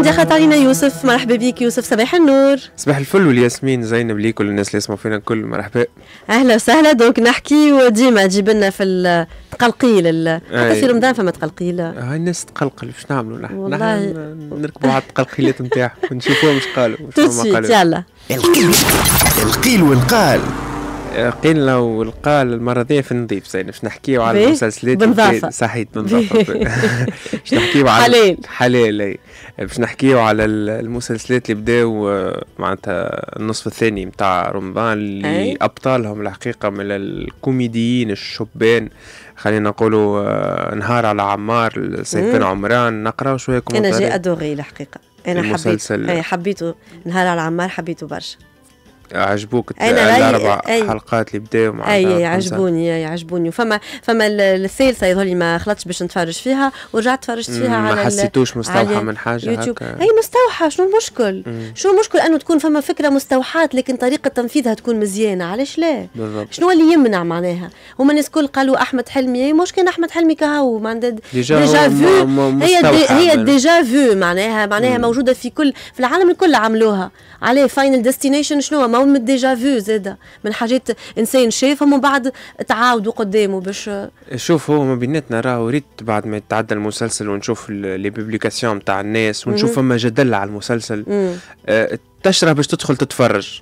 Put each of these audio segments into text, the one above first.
عندي اخت علينا يوسف مرحبا بك يوسف صباح النور صباح الفل والياسمين زينب ليك كل الناس اللي يسمعوا فينا الكل مرحبا اهلا وسهلا دونك نحكي وديما تجيب لنا في التقلقيل حتى في رمضان فما تقلقيل هاي آه، الناس تقلقل واش نعملوا نحن نركبوا على التقلقيلات نتاعهم ونشوفوهم واش قالوا توتشيت يلا القيل والقال قيل لو لقى المرضية في النظيف زين باش نحكيو على المسلسلات بنظافه صحيت بنظافه باش نحكيو على حلال حلال باش نحكيو على المسلسلات اللي بداو آه، معناتها النصف الثاني نتاع رمضان اللي ابطالهم الحقيقه من الكوميديين الشبان خلينا نقولوا آه، نهار على عمار سيف بن أمم. عمران نقراو شويه كومنتات انا جاي ادوغي الحقيقه انا حبيت حبيته نهار على عمار حبيته برشا عجبوك الاربع حلقات اللي بداوا مع اي عجبوني عجبوني فما فما الثالثه يظهر لي ما خلطتش باش نتفرج فيها ورجعت تفرجت فيها على ما حسيتوش مستوحى من حاجه يوتيوب اي مستوحى شنو المشكل شنو المشكل انه تكون فما فكره مستوحاه لكن طريقه تنفيذها تكون مزيانه علاش لا بالضبط. شنو اللي يمنع معناها هما الناس الكل قالوا احمد حلمي مش كان احمد حلمي كهو معناتها ديجا فو هي دي هي ديجا فو معناها معناها موجوده في كل في العالم الكل عملوها عليه فاينل ديستنيشن شنو ما من ديجا فيو زاده من حاجات انسان شافهم ومن بعد تعاودوا قدامه باش شوف هو ما بيناتنا راهو ريت بعد ما يتعدى المسلسل ونشوف لي بوبليكاسيون تاع الناس ونشوف فما جدل على المسلسل تشرب أه، تشرح باش تدخل تتفرج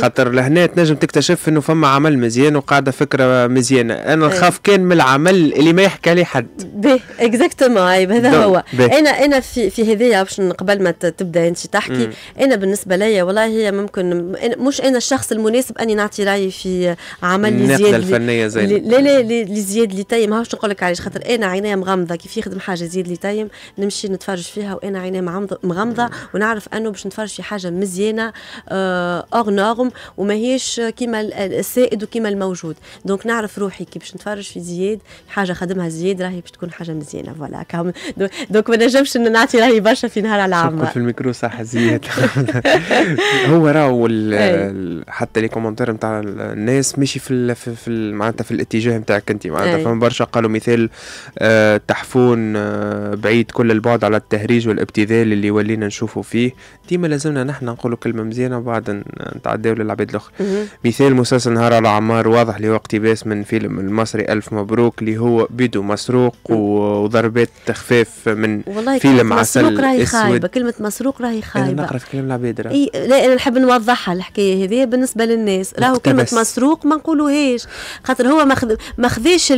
خاطر لهنا تنجم تكتشف انه فما عمل مزيان وقاعده فكره مزيانه انا إيه. نخاف كان من العمل اللي ما يحكي عليه حد باهي اكزاكتومون إيه، هذا هو انا انا في في هذايا باش قبل ما تبدا انت تحكي مم. انا بالنسبه لي والله هي ممكن مش انا الشخص المناسب اني نعطي رايي في عمل زياد الفنيه زي لا لا اللي زياد اللي تيم طيب. ماهوش نقول لك علاش خاطر انا عيني مغمضه كيف يخدم حاجه زياد اللي تيم طيب، نمشي نتفرج فيها وانا عيني مغمضه ونعرف انه باش نتفرج في حاجه مزيانه اورنو آه، التناغم وما هيش كيما السائد وكيما الموجود دونك نعرف روحي كي باش نتفرج في زياد حاجه خدمها زياد راهي باش تكون حاجه مزيانه فوالا دونك ما نجمش نعطي راهي برشا في نهار على العامة في الميكرو صح زياد هو راهو حتى لي كومنتير نتاع الناس ماشي في في معناتها في الاتجاه نتاعك انت معناتها فما برشا قالوا مثال آه تحفون آه بعيد كل البعد على التهريج والابتذال اللي ولينا نشوفوا فيه ديما لازمنا نحن نقولوا كلمه مزيانه وبعد نتعدى الدولة العبيد الأخرى مثال مسلسل نهار على عمار واضح اللي هو اقتباس من فيلم المصري ألف مبروك اللي هو بدو مسروق وضربات تخفيف من فيلم عسل مسروق راهي خايبة كلمة مسروق راهي خايبة أنا نقرأ في كلام العباد إيه لا أنا نحب نوضحها الحكاية هذه بالنسبة للناس راهو كلمة مسروق ما نقولوهاش خاطر هو ما خذاش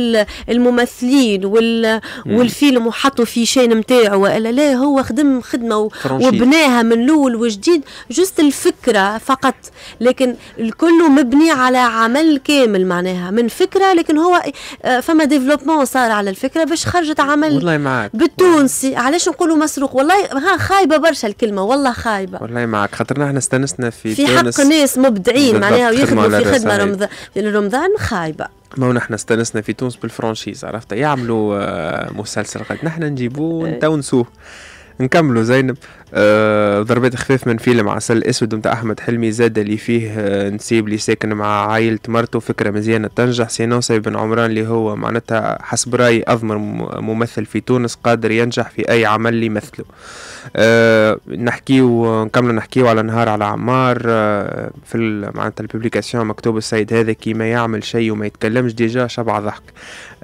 الممثلين وال والفيلم وحطوا في شين نتاعو ولا لا هو خدم خدمه وبناها من الاول وجديد جوست الفكره فقط لكن الكل مبني على عمل كامل معناها من فكره لكن هو آه، فما ديفلوبمون صار على الفكره باش خرجت عمل والله معك بالتونسي علاش نقولوا مسروق والله ها خايبه برشا الكلمه والله خايبه والله معك خاطرنا احنا استنسنا في في حق ناس مبدعين معناها ويخدموا في خدمه رمضان رمضان خايبه ما نحن استانسنا في تونس بالفرانشيز عرفت يعملوا آه، مسلسل قد نحن نجيبوه إيه. نتونسوه نكملوا زينب آه ضربات خفيف من فيلم عسل اسود متاع احمد حلمي زاد اللي فيه آه نسيب اللي ساكن مع عائلة مرته فكرة مزيانة تنجح سينو بن عمران اللي هو معناتها حسب رأي اضمر ممثل في تونس قادر ينجح في اي عمل اللي يمثله آه نحكيو نكملوا نحكيو على نهار على عمار آه في معناتها الببليكاسيون مكتوب السيد هذا كي ما يعمل شيء وما يتكلمش ديجا شبع ضحك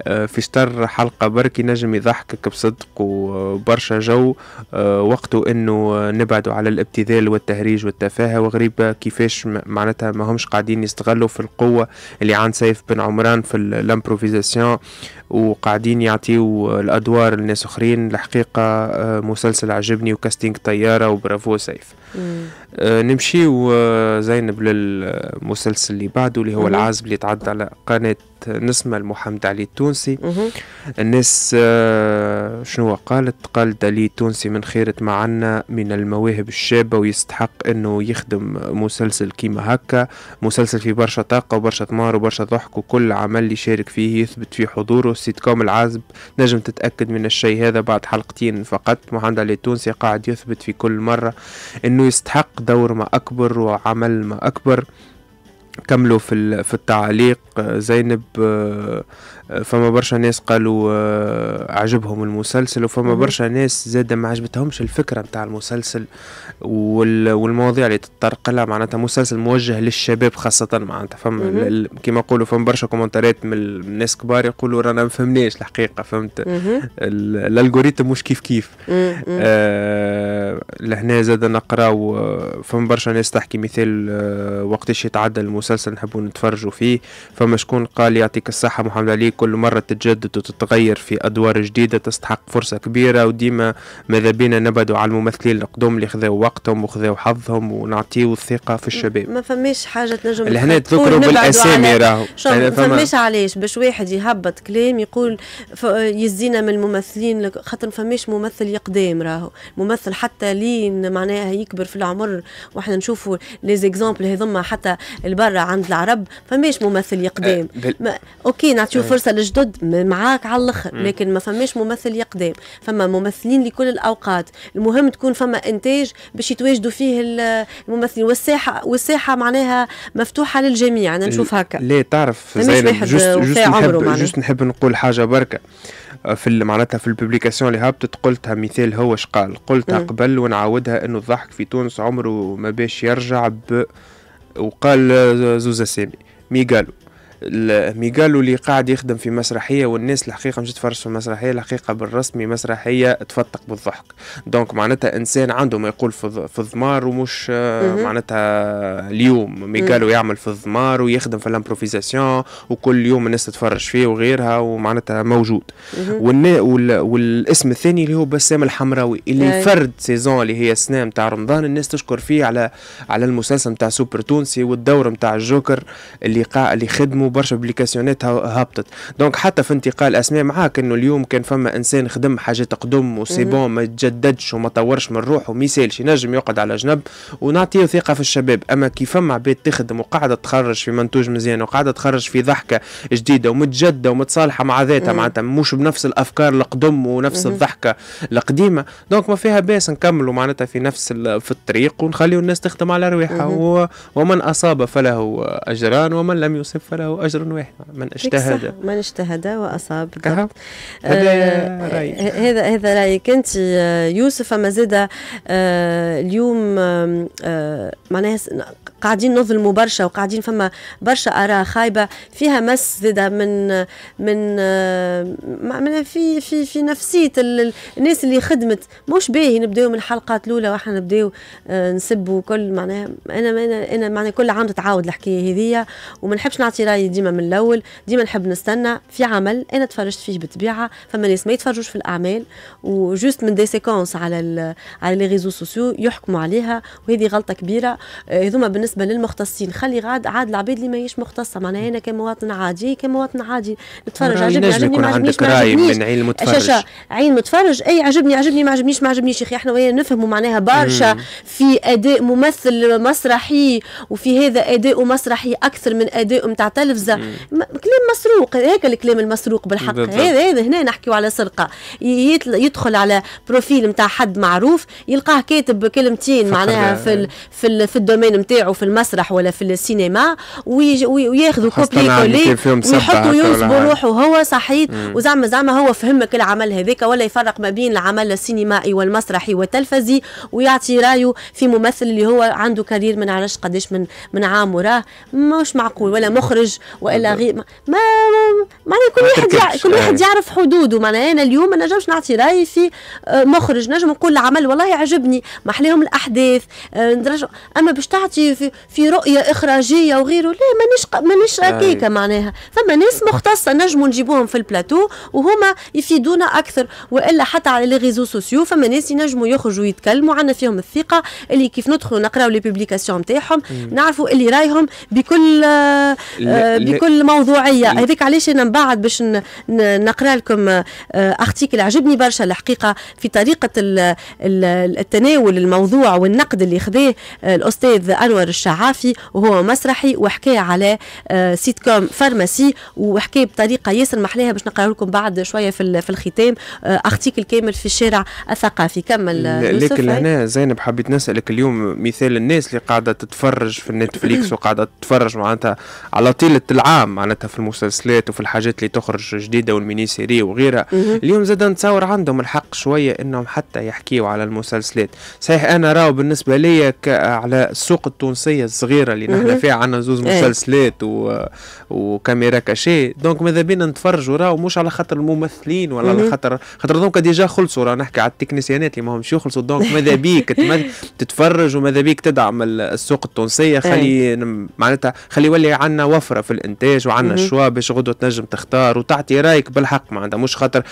آه في شطر حلقة بركي نجم يضحكك بصدق وبرشا جو آه وقته انه نبعدوا على الابتذال والتهريج والتفاهة وغريبة كيفاش معناتها ما همش قاعدين يستغلوا في القوة اللي عند سيف بن عمران في الامبروفيزاسيون وقاعدين يعطيو الادوار لناس اخرين الحقيقه آه، مسلسل عجبني وكاستينج طياره وبرافو سيف آه، نمشيو آه، زينب للمسلسل اللي بعده اللي هو مم. العازب اللي تعدى على قناه نسمة المحمد علي التونسي مم. الناس شنو قالت قالت علي التونسي من خيرة معنا من المواهب الشابة ويستحق انه يخدم مسلسل كيما هكا مسلسل فيه برشا طاقة وبرشا ثمار وبرشا ضحك وكل عمل يشارك فيه يثبت فيه حضوره السيت كوم العازب نجم تتأكد من الشيء هذا بعد حلقتين فقط محمد التونسي قاعد يثبت في كل مرة أنه يستحق دور ما أكبر وعمل ما أكبر كملوا في في التعليق آه، زينب آه، آه، فما برشا ناس قالوا عجبهم المسلسل وفما برشا ناس زاد ما عجبتهمش الفكره نتاع المسلسل والمواضيع اللي تطرق لها معناتها مسلسل موجه للشباب خاصه معناتها فما كيما نقولوا فما برشا كومنتارات من الناس كبار يقولوا رانا ما فهمناش الحقيقه فهمت الالغوريتم مش كيف كيف آه لهنا زاد نقراو فما برشا ناس تحكي مثال وقتاش يتعدى المسلسل مسلسل نحبوا نتفرجوا فيه فما شكون قال يعطيك الصحة محمد علي كل مرة تتجدد وتتغير في أدوار جديدة تستحق فرصة كبيرة وديما ماذا بينا نبدو على الممثلين القدوم اللي خذوا وقتهم وخذوا حظهم ونعطيو الثقة في الشباب ما فماش حاجة تنجم لهنا تذكروا بالأسامي راهو ما فماش علاش باش واحد يهبط كلام يقول يزينا من الممثلين خاطر ما فماش ممثل يقدام راهو ممثل حتى لين معناها يكبر في العمر واحنا نشوفوا لي زيكزامبل هذوما حتى البر برا عند العرب فماش ممثل يقدام أه، بل... ما... اوكي نعطيو أه. فرصه للجدد معاك على الاخر أه. لكن ما فماش ممثل يقدام فما ممثلين لكل الاوقات المهم تكون فما انتاج باش يتواجدوا فيه الممثلين والساحه والساحه معناها مفتوحه للجميع انا نشوف هكا لا تعرف جست جوست نحب نحب نقول حاجه بركه في معناتها في الببليكاسيون اللي هابطت قلتها مثال هو شقال قلتها قبل ونعاودها انه الضحك في تونس عمره ما باش يرجع ب وقال زوز سامي مي قالوا ميغالو اللي قاعد يخدم في مسرحيه والناس الحقيقه مش تتفرج في المسرحيه الحقيقه بالرسمي مسرحيه تفتق بالضحك دونك معناتها انسان عنده ما يقول في الضمار ومش آه، معناتها اليوم ميغالو يعمل في الضمار ويخدم في الامبروفيزاسيون وكل يوم الناس تتفرج فيه وغيرها ومعناتها موجود والاسم الثاني اللي هو بسام الحمراوي اللي فرد سيزون اللي هي السنه نتاع رمضان الناس تشكر فيه على على المسلسل نتاع سوبر تونسي والدور نتاع الجوكر اللي قا اللي خدمه نجموا برشا بليكاسيونات هبطت دونك حتى في انتقال اسماء معاك انه اليوم كان فما انسان خدم حاجه تقدم وسي بون ما تجددش وما طورش من روحه ما يسالش ينجم يقعد على جنب ونعطيه ثقه في الشباب اما كي فما عباد تخدم وقاعده تخرج في منتوج مزيان وقاعده تخرج في ضحكه جديده ومتجدده ومتصالحه مع ذاتها معناتها مش بنفس الافكار القدم ونفس الضحكه القديمه دونك ما فيها باس نكملوا معناتها في نفس في الطريق ونخليوا الناس تخدم على رواحها ومن اصاب فله اجران ومن لم يصب فله أجر واحد من اجتهد من اجتهد وأصاب آه، هذا رأيي هذا هذا رأيك أنت آه، يوسف أما زاد آه، اليوم معناها قاعدين نظلموا برشا وقاعدين فما برشا آراء خايبة فيها مس زاد من من معناها في في في نفسية الناس اللي خدمت مش باهي نبداو من الحلقات الأولى واحنا نبداو نسبوا كل معناها أنا أنا معناها كل عام تتعاود الحكاية هذيا وما نحبش نعطي راي شيء ديما من الاول ديما نحب نستنى في عمل انا تفرجت فيه بالطبيعه فما ناس ما يتفرجوش في الاعمال وجوست من دي سيكونس على على لي ريزو سوسيو يحكموا عليها وهذه غلطه كبيره آه، هذوما بالنسبه للمختصين خلي عاد عاد العباد اللي ماهيش مختصه معناها انا كمواطن عادي كمواطن عادي نتفرج عجبني عجبني ما عجبنيش ما عجبنيش من عين شاشة. عين متفرج اي عجبني عجبني ما عجبنيش ما عجبنيش يا اخي احنا وين نفهموا معناها برشا في اداء ممثل مسرحي وفي هذا اداء مسرحي اكثر من اداء نتاع تلفزيون القفزه كلام مسروق هذاك الكلام المسروق بالحق هذا هذا هنا نحكيو على سرقه يدخل على بروفيل نتاع حد معروف يلقاه كاتب كلمتين معناها في الـ في الـ في الدومين نتاعو في المسرح ولا في السينما وياخذوا كوبي كولي ويحطوا ينصبوا روحه هو صحيت وزعما زعما هو فهمك العمل هذاك ولا يفرق ما بين العمل السينمائي والمسرحي والتلفزي ويعطي رايه في ممثل اللي هو عنده كارير من عرش قداش من من عام وراه مش معقول ولا مخرج والا غير ما ما, ما كل واحد كل إيه. واحد يعرف حدوده معناها انا اليوم ما نجمش نعطي رايي في آه، مخرج نجم نقول العمل والله عجبني ما احلاهم الاحداث آه، اما باش تعطي في, في رؤيه اخراجيه وغيره لا مانيش مانيش هكاك معناها فما ناس مختصه نجموا نجيبوهم في البلاتو وهما يفيدونا اكثر والا حتى على لي ريزو سوسيو فما ناس ينجموا يخرجوا يتكلموا عندنا فيهم الثقه اللي كيف ندخلوا نقراوا لي بوبليكاسيون نتاعهم نعرفوا اللي رايهم بكل آه، بكل موضوعيه هذيك علاش انا من بعد باش نقرا لكم ارتيكل آه، عجبني برشا الحقيقه في طريقه التناول الموضوع والنقد اللي خذاه الاستاذ انور الشعافي وهو مسرحي وحكى على سيت كوم فارماسي وحكى بطريقه ياسر محلاها باش نقرا لكم بعد شويه في في الختام ارتيكل آه، كامل في الشارع الثقافي كمل آه، لكن هنا زينب حبيت نسالك اليوم مثال الناس اللي قاعده تتفرج في النتفليكس وقاعده تتفرج معناتها على طيله الكونسيبت العام معناتها في المسلسلات وفي الحاجات اللي تخرج جديده والميني سيري وغيرها اليوم زاد نتصور عندهم الحق شويه انهم حتى يحكيوا على المسلسلات صحيح انا راهو بالنسبه لي على السوق التونسيه الصغيره اللي نحن فيها عندنا زوز إيه. مسلسلات و... وكاميرا كاشي دونك ماذا بينا نتفرجوا راهو مش على خاطر الممثلين ولا على خاطر خاطر دونك ديجا خلصوا راه نحكي على التكنيسيانات اللي ماهمش يخلصوا دونك ماذا بيك تتفرج وماذا بيك تدعم السوق التونسيه خلي إيه. معناتها خلي يولي عندنا وفره في الانتاج وعندنا الشوا باش غدوه تنجم تختار وتعطي رايك بالحق معناتها مش خاطر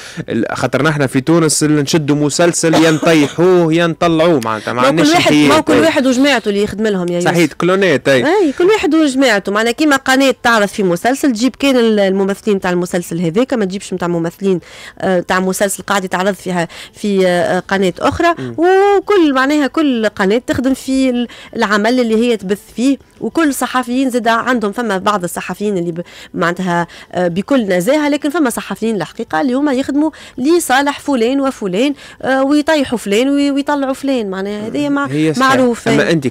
خاطر نحن في تونس نشدوا مسلسل يا نطيحوه يا نطلعوه معناتها ما عندناش كل واحد ما كل واحد وجماعته اللي يخدم لهم يا صحيح كلونات اي اي كل واحد وجماعته معناتها كيما قناه تعرض في مسلسل تجيب كان الممثلين تاع المسلسل هذاك ما تجيبش نتاع ممثلين آه، تاع مسلسل قاعد يتعرض فيها في آه، قناه اخرى وكل معناها كل قناه تخدم في العمل اللي هي تبث فيه وكل صحفيين زاد عندهم فما بعض الصحفيين الصحفيين اللي معناتها آه، بكل نزاهه لكن فما صحفيين الحقيقه اللي هما يخدموا لصالح فلان وفلان آه، ويطيحوا فلان ويطلعوا فلان معناها هذه مع... معروف اما انت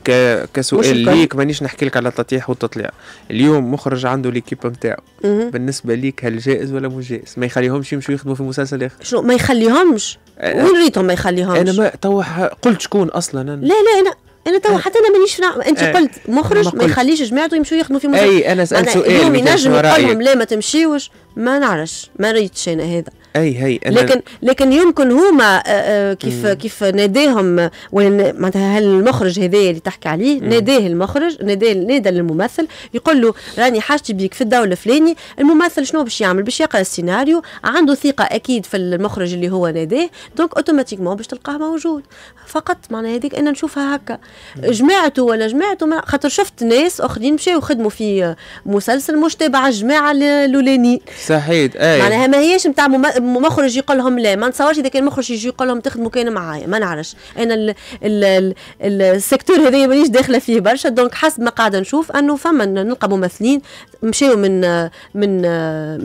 كسؤال ليك مانيش نحكي لك على التطيح والتطليع اليوم مخرج عنده ليكيب نتاعو بالنسبه ليك هل جائز ولا مو جائز ما يخليهمش يمشوا يخدموا في مسلسل اخر شنو ما يخليهمش وين ريتهم ما يخليهمش انا ما توا قلت شكون اصلا انا لا لا انا انا توا حتى انا مانيش انت ايه. قلت مخرج ما يخليش جماعته يمشوا يخدموا في مخرج اي انا سالت سؤال اليوم ينجم يقول لهم لا ما تمشيوش ما نعرفش ما ريتش انا هذا اي هي أنا لكن لكن يمكن هما آه، آه، كيف مم. كيف ناداهم وين معناتها المخرج هذايا اللي تحكي عليه ناداه المخرج ناداه نادى للممثل يقول له راني حاجتي بيك في الدور الفلاني الممثل شنو باش يعمل باش يقرا السيناريو عنده ثقه اكيد في المخرج اللي هو ناداه دونك اوتوماتيكمون باش تلقاه موجود فقط معناها هذيك انا نشوفها هكا جماعته ولا جماعته خاطر شفت ناس اخرين مشاو خدموا في مسلسل مش تابع الجماعه الاولانيين صحيح اي معناها ما هيش نتاع مخرج يقول لهم لا ما نتصورش اذا كان مخرج يجي يقول لهم تخدموا كان معايا ما نعرفش انا السيكتور هذايا مانيش داخله فيه برشا دونك حسب ما قاعده نشوف انه فما نلقى ممثلين مشاو من من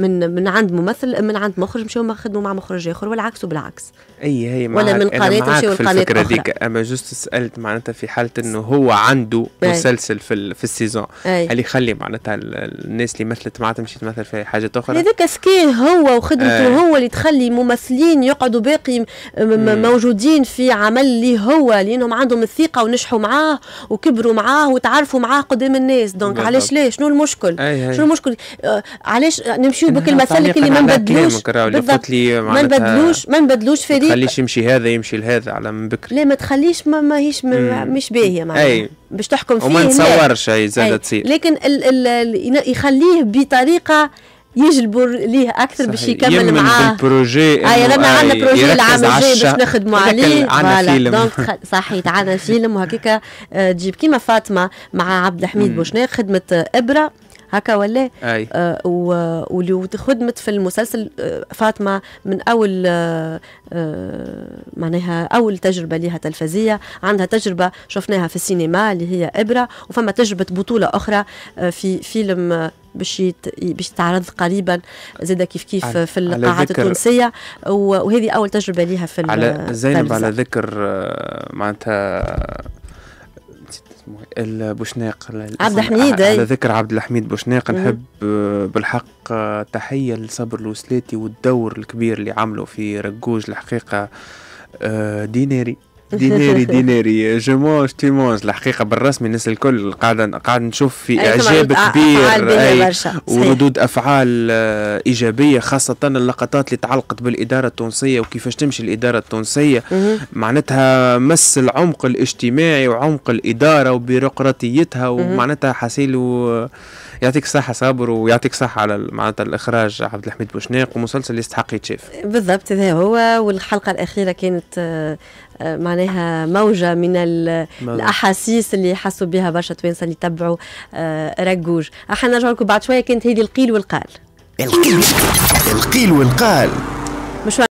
من من عند ممثل من عند مخرج مشاو خدموا مع مخرج اخر والعكس وبالعكس اي هي ولا من قناه مشاو القناه الفكره هذيك اما جست سالت معناتها في حاله انه هو عنده أي. مسلسل في في السيزون هل يخلي معناتها الناس اللي مثلت معاه تمشي تمثل في حاجه اخرى هذاك سكين هو وخدمته هو اللي تخلي ممثلين يقعدوا باقي موجودين في عمل اللي هو لانهم عندهم الثقه ونجحوا معاه وكبروا معاه وتعرفوا معاه قدام الناس دونك علاش ليش شنو المشكل شنو المشكل آه، علاش نمشيو بك المثل اللي ما نبدلوش ما نبدلوش ما نبدلوش فريق ما تخليش يمشي هذا يمشي لهذا على من بكري لا ما تخليش ما ماهيش مش باهيه معناها باش تحكم فيه وما نتصورش هي زاد تصير لكن ال ال يخليه بطريقه يجلبوا ليه اكثر باش يكمل معاه بالبروجي اي آه، عندنا آه، بروجي العام الجاي باش نخدموا عليه فوالا دونك صحيت عندنا فيلم وهكاك آه، تجيب كيما فاطمه مع عبد الحميد بوشنا خدمه ابره هكا ولا اي آه واللي في المسلسل آه فاطمه من اول آه معناها اول تجربه لها تلفزيه عندها تجربه شفناها في السينما اللي هي ابره وفما تجربه بطوله اخرى آه في فيلم باش باش تعرض قريبا زاد كيف كيف في القاعات التونسيه وهذه اول تجربه ليها في على زينب على ذكر آه، معناتها البوشناق عبد الحميد على ذكر عبد الحميد بوشناق نحب آه، بالحق آه، تحيه لصبر الوسلاتي والدور الكبير اللي عمله في رجوج الحقيقه ديناري ديناري ديناري جو مونج مونج الحقيقه بالرسمي الناس الكل قاعده قاعد نشوف في اعجاب آه، كبير أي وردود افعال آه، ايجابيه خاصه اللقطات اللي تعلقت بالاداره التونسيه وكيفاش تمشي الاداره التونسيه معناتها مس العمق الاجتماعي وعمق الاداره وبيروقراطيتها ومعناتها حسيل يعطيك صحة صابر ويعطيك صحة على معناتها الإخراج عبد الحميد بوشناق ومسلسل يستحق يتشاف بالضبط هذا هو والحلقة الأخيرة كانت آه، آه، معناها موجه من الاحاسيس اللي حسوا بها برشا توانسه اللي تبعوا آه، رجوج احنا نرجع لكم بعد شويه كانت هذه القيل والقال القيل القيل والقال مش